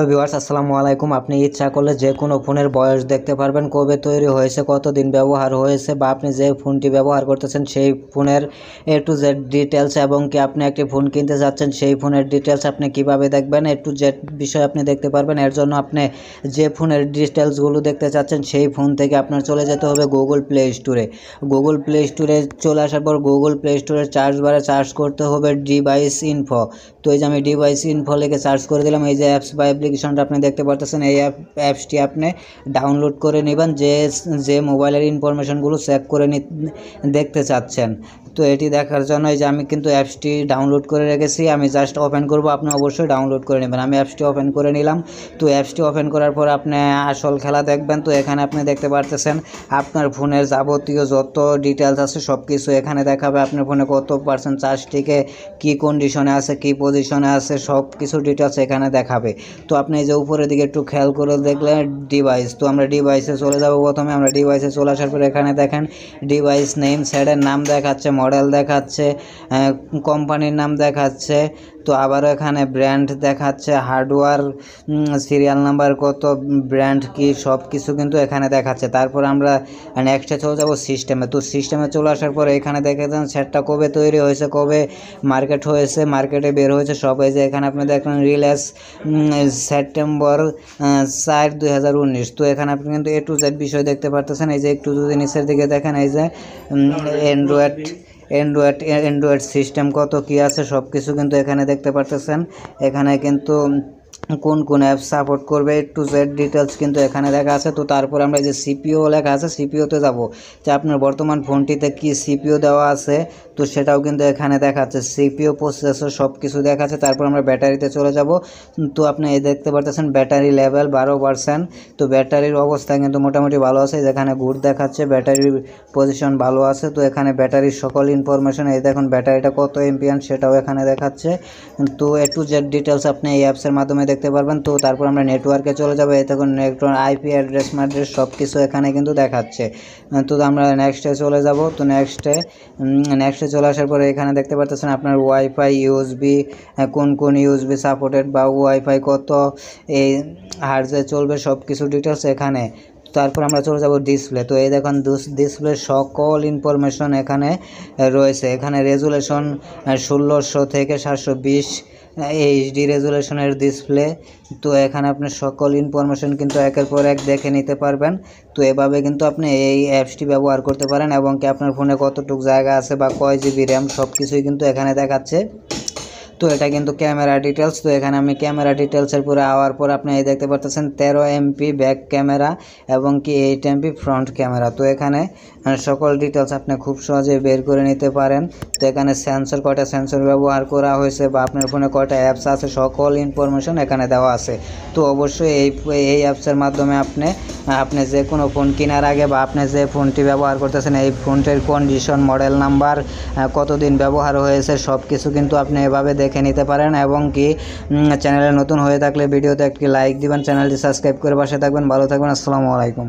তো ভিউয়ার্স আসসালামু আলাইকুম আপনি ইচ্ছা করলে যে কোনো ফোনের বয়স দেখতে পারবেন কবে তৈরি হয়েছে কত দিন ব্যবহার হয়েছে বা আপনি যে ফোনটি ব্যবহার করতেছেন সেই ফোনের এ টু জেড ডিটেলস এবং কি আপনি একটি ফোন কিনতে যাচ্ছেন সেই ফোনের ডিটেলস আপনি কিভাবে দেখবেন এ টু জেড বিষয় আপনি দেখতে পারবেন এর জন্য আপনি যে ফোনের ডিটেলসগুলো দেখতে চাচ্ছেন সেই ফোন থেকে আপনার চলে যেতে হবে গুগল প্লে স্টোরে গুগল প্লে স্টোরে চলে আসার পর গুগল প্লে স্টোরে চার্জ বারে সার্চ করতে হবে ডিভাইস ইনফো তো এই যে আমি ডিভাইস ইনফো লিখে সার্চ করে দিলাম এই যে অ্যাপস বা অ্যাপ্লিকেশনটা আপনি দেখতে পারতেছেন এই অ্যাপ অ্যাপসটি আপনি ডাউনলোড করে নেবেন যে যে মোবাইলের ইনফরমেশনগুলো চেক করে দেখতে চাচ্ছেন তো এটি দেখার জন্য এই যে আমি কিন্তু অ্যাপসটি ডাউনলোড করে রেখেছি আমি জাস্ট ওপেন করব আপনি অবশ্যই ডাউনলোড করে নেবেন আমি অ্যাপসটি ওপেন করে নিলাম তো অ্যাপসটি ওপেন করার পর আপনি আসল খেলা দেখবেন তো এখানে আপনি দেখতে পারতেছেন আপনার ফোনের যাবতীয় যত ডিটেলস আছে সব কিছু এখানে দেখাবে আপনার ফোনে কত পার্সেন্ট চার্জ টিকে কী কন্ডিশনে আছে কি পজিশনে আছে সব কিছু ডিটেলস এখানে দেখাবে তো আপনি এই যে উপরের দিকে একটু খেয়াল করে দেখলেন ডিভাইস তো আমরা ডিভাইসে চলে যাব প্রথমে আমরা ডিভাইসে চলে আসার পর এখানে দেখেন ডিভাইস নেম স্যারের নাম দেখাচ্ছে মডেল দেখাচ্ছে কোম্পানির নাম দেখাচ্ছে তো আবারও এখানে ব্র্যান্ড দেখাচ্ছে হার্ডওয়্যার সিরিয়াল নাম্বার কত ব্র্যান্ড কি সব কিছু কিন্তু এখানে দেখাচ্ছে তারপর আমরা নেক্সটে চলে যাব সিস্টেমে তো সিস্টেমে চলে আসার পরে এখানে দেখে দেন সেটটা কবে তৈরি হয়েছে কবে মার্কেট হয়েছে মার্কেটে বের হয়েছে সব হয়েছে এখানে আপনি দেখলেন রিলেস সেপ্টেম্বর চার দুই তো এখানে আপনি কিন্তু এ টু জেড বিষয় দেখতে পারতেছেন এই যে একটু যদি নিচের দিকে দেখেন এই যে অ্যান্ড্রয়েড অ্যান্ড্রয়েড অ্যান্ড্রয়েড সিস্টেম কত কি আছে সব কিছু কিন্তু এখানে দেখতে পারতেছেন এখানে কিন্তু কোন কোন অ্যাপ সাপোর্ট করবে টু জেড ডিটেলস কিন্তু এখানে দেখা আছে তো তারপর আমরা যে সিপিও লেখা আছে সিপিওতে যাব যে আপনার বর্তমান ফোনটিতে কি সিপিও দেওয়া আছে তো সেটাও কিন্তু এখানে দেখাচ্ছে সিপিও প্রসেসর সব কিছু দেখাচ্ছে তারপর আমরা ব্যাটারিতে চলে যাব তো আপনি এই দেখতে পারতেছেন ব্যাটারি লেভেল বারো পারসেন্ট তো ব্যাটারির অবস্থা কিন্তু মোটামুটি ভালো আছে যেখানে গুড দেখাচ্ছে ব্যাটারির পজিশন ভালো আছে তো এখানে ব্যাটারির সকল ইনফরমেশন এই দেখুন ব্যাটারিটা কত এমপিয়ান সেটাও এখানে দেখাচ্ছে তো এ টু জেড ডিটেলস আপনি এই অ্যাপসের মাধ্যমে দেখ দেখতে পারবেন তো তারপর আমরা নেটওয়ার্কে চলে যাবো এতে করে নেটওয়ার্ক আইপি অ্যাড্রেস ম্যাড্রেস সব কিছু এখানে কিন্তু দেখাচ্ছে তো আমরা নেক্সটে চলে যাব তো নেক্সটে নেক্সটে চলে আসার পরে এখানে দেখতে পারতেছেন আপনার ওয়াইফাই ইউএসবি কোন কোন ইউএসবি সাপোর্টেড বা ওয়াইফাই কত এই হার্জে চলবে সব কিছু ডিটেলস এখানে তারপর আমরা চলে যাব ডিসপ্লে তো এই দেখুন ডিসপ্লে সকল ইনফরমেশন এখানে রয়েছে এখানে রেজুলেশন ষোলোশো থেকে সাতশো বিশ এইচ এইচডি রেজুলেশনের ডিসপ্লে তো এখানে আপনি সকল ইনফরমেশন কিন্তু একের পর এক দেখে নিতে পারবেন তো এভাবে কিন্তু আপনি এই অ্যাপসটি ব্যবহার করতে পারেন এবং কি আপনার ফোনে কতটুকু জায়গা আছে বা কয় জিবি র্যাম সব কিছুই কিন্তু এখানে দেখাচ্ছে তো এটা কিন্তু ক্যামেরা ডিটেলস তো এখানে আমি ক্যামেরা ডিটেলসের পরে আওয়ার পর আপনি এই দেখতে পারতেছেন তেরো এমপি ব্যাক ক্যামেরা এবং কি এইট এমপি ফ্রন্ট ক্যামেরা তো এখানে সকল ডিটেলস আপনি খুব সহজে বের করে নিতে পারেন তো এখানে সেন্সর কয়টা সেন্সর ব্যবহার করা হয়েছে বা আপনার ফোনে কয়টা অ্যাপস আছে সকল ইনফরমেশন এখানে দেওয়া আছে তো অবশ্যই এই এই অ্যাপসের মাধ্যমে আপনি আপনি যে কোনো ফোন কেনার আগে বা আপনি যে ফোনটি ব্যবহার করতেছেন এই ফোনটির কন্ডিশন মডেল নাম্বার কতদিন ব্যবহার হয়েছে সব কিছু কিন্তু আপনি এভাবে দেখ দেখে নিতে পারেন এবং কি চ্যানেলে নতুন হয়ে থাকলে ভিডিওতে একটি লাইক দিবেন চ্যানেলটি সাবস্ক্রাইব করে পাশে থাকবেন ভালো থাকবেন আসসালামু আলাইকুম